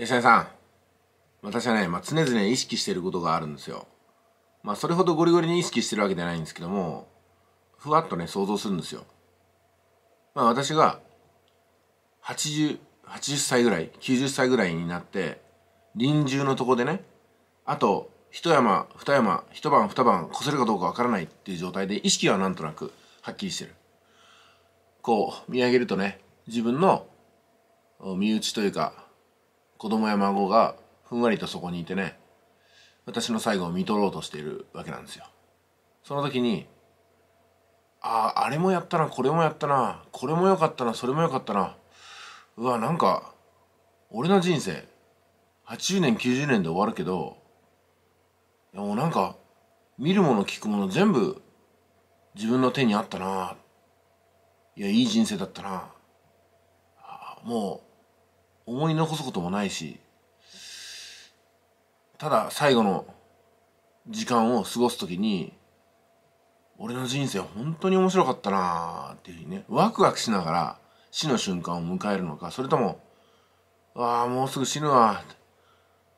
吉谷さん私はね、まあ、常々意識していることがあるんですよまあそれほどゴリゴリに意識してるわけじゃないんですけどもふわっとね想像するんですよまあ私が 80, 80歳ぐらい90歳ぐらいになって臨終のとこでねあと一山二山一晩二晩こせるかどうかわからないっていう状態で意識はなんとなくはっきりしてるこう見上げるとね自分の身内というか子供や孫がふんわりとそこにいてね私の最後を見取ろうとしているわけなんですよその時にあああれもやったなこれもやったなこれも良かったなそれも良かったなうわなんか俺の人生80年90年で終わるけどいやもうなんか見るもの聞くもの全部自分の手にあったないやいい人生だったなもう思い残すこともないしただ最後の時間を過ごす時に俺の人生本当に面白かったなーっていうふうにねワクワクしながら死の瞬間を迎えるのかそれともああもうすぐ死ぬわ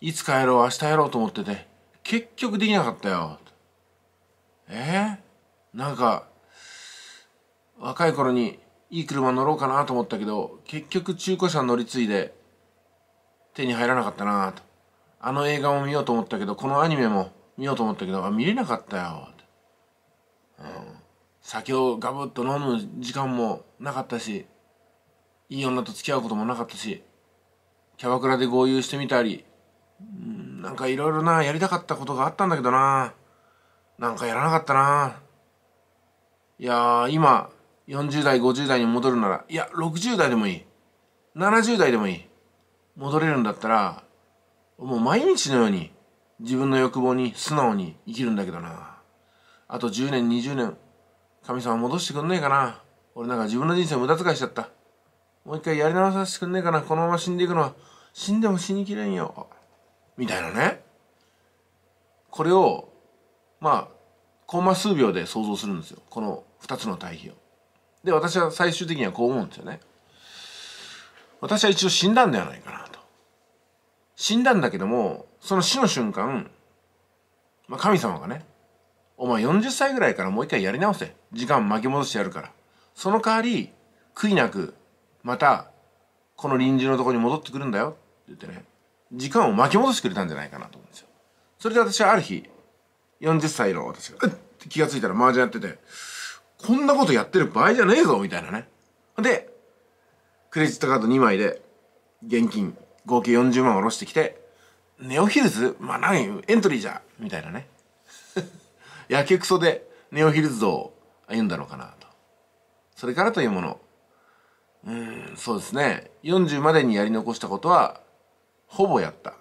いつ帰ろう明日やろうと思ってて結局できなかったよえー、なんか若い頃にいい車乗ろうかなと思ったけど結局中古車乗り継いで手に入らなかったなと。あの映画も見ようと思ったけど、このアニメも見ようと思ったけど、あ見れなかったよ。うん、酒をガブッと飲む時間もなかったし、いい女と付き合うこともなかったし、キャバクラで合流してみたり、うん、なんかいろいろな、やりたかったことがあったんだけどな。なんかやらなかったな。いや今、40代、50代に戻るなら、いや、60代でもいい。70代でもいい。戻れるんだったら、もう毎日のように自分の欲望に素直に生きるんだけどな。あと10年、20年、神様戻してくんねえかな。俺なんか自分の人生無駄遣いしちゃった。もう一回やり直させてくんねえかな。このまま死んでいくのは、死んでも死にきれんよ。みたいなね。これを、まあ、コンマ数秒で想像するんですよ。この2つの対比を。で、私は最終的にはこう思うんですよね。私は一応死んだんではないかなと。死んだんだけども、その死の瞬間、まあ、神様がね、お前40歳ぐらいからもう一回やり直せ。時間巻き戻してやるから。その代わり、悔いなく、また、この臨時のとこに戻ってくるんだよ。って言ってね、時間を巻き戻してくれたんじゃないかなと思うんですよ。それで私はある日、40歳の私が、うっって気がついたら麻雀やってて、こんなことやってる場合じゃねえぞみたいなね。で、クレジットカード2枚で現金合計40万下ろしてきてネオヒルズまあ何エントリーじゃみたいなね やけくそでネオヒルズを歩んだのかなとそれからというものうんそうですね40までにやり残したことはほぼやった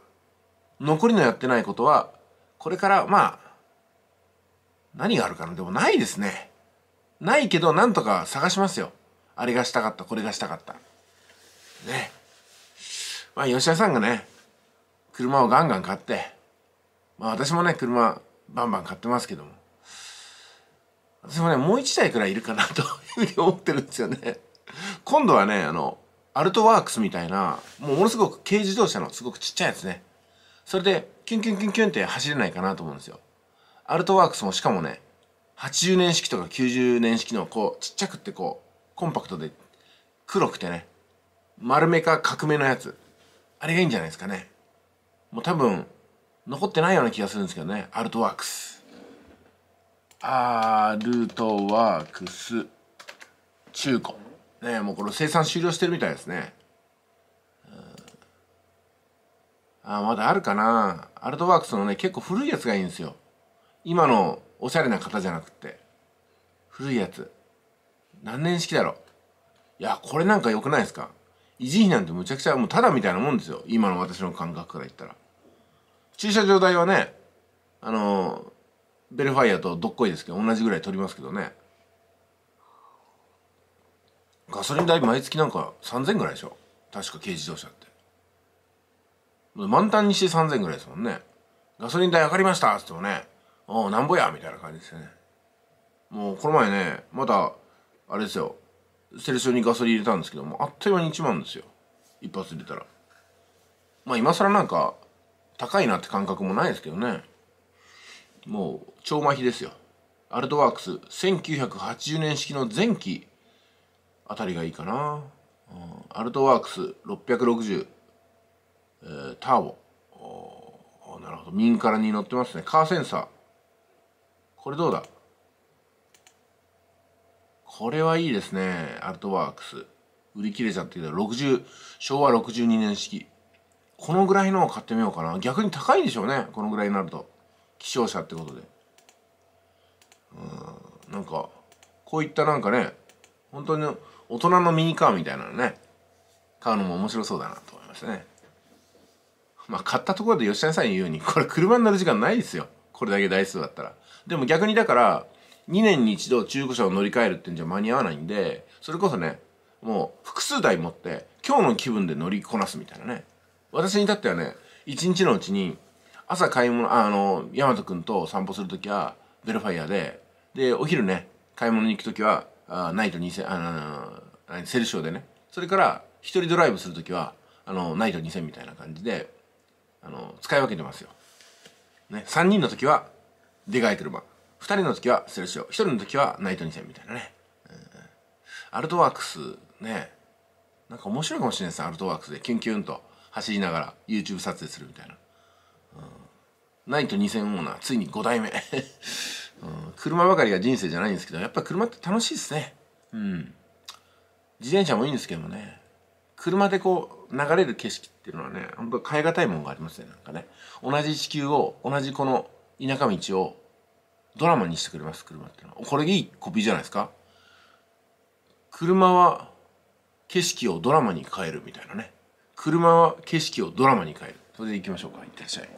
残りのやってないことはこれからまあ何があるかなでもないですねないけどなんとか探しますよあれがしたかったこれがしたかったねまあ吉田さんがね車をガンガン買ってまあ私もね車バンバン買ってますけども私もねもう1台くらいいるかなというふうに思ってるんですよね今度はねあのアルトワークスみたいなもうものすごく軽自動車のすごくちっちゃいやつねそれでキュンキュンキュンキュンって走れないかなと思うんですよアルトワークスもしかもね80年式とか90年式のこうちっちゃくってこうコンパクトで黒くてね丸めか革命のやつ。あれがいいんじゃないですかね。もう多分、残ってないような気がするんですけどね。アルトワークス。アルトワークス。中古。ねもうこれ生産終了してるみたいですね。あ、まだあるかな。アルトワークスのね、結構古いやつがいいんですよ。今のおしゃれな方じゃなくて。古いやつ。何年式だろう。いや、これなんか良くないですか維持費なんてむちゃくちゃもうただみたいなもんですよ今の私の感覚から言ったら駐車場代はねあのベルファイアとどっこいですけど同じぐらい取りますけどねガソリン代毎月なんか3000ぐらいでしょ確か軽自動車って満タンにして3000ぐらいですもんねガソリン代上がりましたっつってもねおおなんぼやみたいな感じですよねもうこの前ねまたあれですよセレスにガソリン入れたんですけどもあっという間に1万ですよ一発入れたらまあ今更なんか高いなって感覚もないですけどねもう超麻痺ですよアルトワークス1980年式の前期あたりがいいかな、うん、アルトワークス660、えー、ターボなるほど。民からに乗ってますね。カーセンサー。これどうだこれはいいですね。アルトワークス。売り切れちゃったけど、60、昭和62年式。このぐらいのを買ってみようかな。逆に高いんでしょうね。このぐらいになると。希少車ってことで。うん。なんか、こういったなんかね、本当に大人のミニカーみたいなのね、買うのも面白そうだなと思いましたね。まあ、買ったところで吉谷さん言うように、これ車になる時間ないですよ。これだけ台数だったら。でも逆にだから、2年に一度中古車を乗り換えるってんじゃ間に合わないんでそれこそねもう複数台持って今日の気分で乗りこなすみたいなね私に至ってはね一日のうちに朝買い物あのマト君と散歩する時はベルファイアででお昼ね買い物に行く時はあナイト2000あのセルショーでねそれから一人ドライブする時はあのナイト2000みたいな感じであの使い分けてますよ、ね、3人の時はでかい車2人の時はセルシオ1人の時はナイト2000みたいなね、うん、アルトワークスねなんか面白いかもしれないですアルトワークスでキュンキュンと走りながら YouTube 撮影するみたいな、うん、ナイト2000オーナーついに5代目、うん、車ばかりが人生じゃないんですけどやっぱ車って楽しいですねうん自転車もいいんですけどもね車でこう流れる景色っていうのはね本当変え難いもんがありますねなんかね同じ地球を同じこの田舎道をドラマにしてくれます車ってのはこれいいコピーじゃないですか車は景色をドラマに変えるみたいなね車は景色をドラマに変えるそれでいきましょうかいってらっしゃい